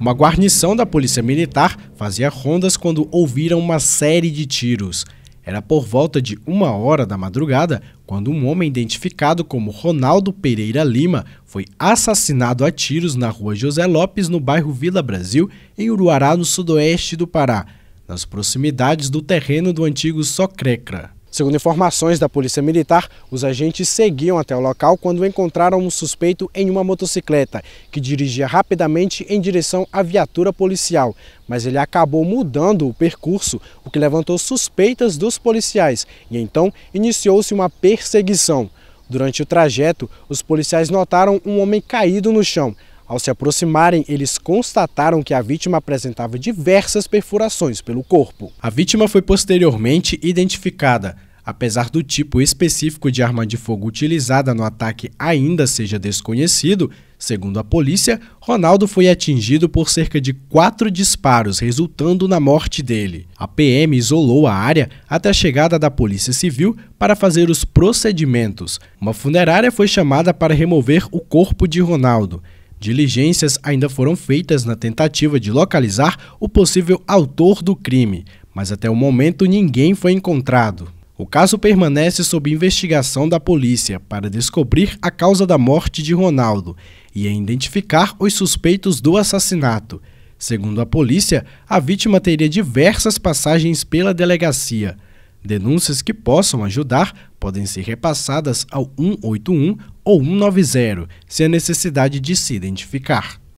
Uma guarnição da polícia militar fazia rondas quando ouviram uma série de tiros. Era por volta de uma hora da madrugada quando um homem identificado como Ronaldo Pereira Lima foi assassinado a tiros na rua José Lopes, no bairro Vila Brasil, em Uruará, no sudoeste do Pará, nas proximidades do terreno do antigo Socrecra. Segundo informações da Polícia Militar, os agentes seguiam até o local quando encontraram um suspeito em uma motocicleta, que dirigia rapidamente em direção à viatura policial. Mas ele acabou mudando o percurso, o que levantou suspeitas dos policiais, e então iniciou-se uma perseguição. Durante o trajeto, os policiais notaram um homem caído no chão. Ao se aproximarem, eles constataram que a vítima apresentava diversas perfurações pelo corpo. A vítima foi posteriormente identificada. Apesar do tipo específico de arma de fogo utilizada no ataque ainda seja desconhecido, segundo a polícia, Ronaldo foi atingido por cerca de quatro disparos, resultando na morte dele. A PM isolou a área até a chegada da Polícia Civil para fazer os procedimentos. Uma funerária foi chamada para remover o corpo de Ronaldo. Diligências ainda foram feitas na tentativa de localizar o possível autor do crime, mas até o momento ninguém foi encontrado. O caso permanece sob investigação da polícia para descobrir a causa da morte de Ronaldo e identificar os suspeitos do assassinato. Segundo a polícia, a vítima teria diversas passagens pela delegacia. Denúncias que possam ajudar podem ser repassadas ao 181 ou 190, se a necessidade de se identificar.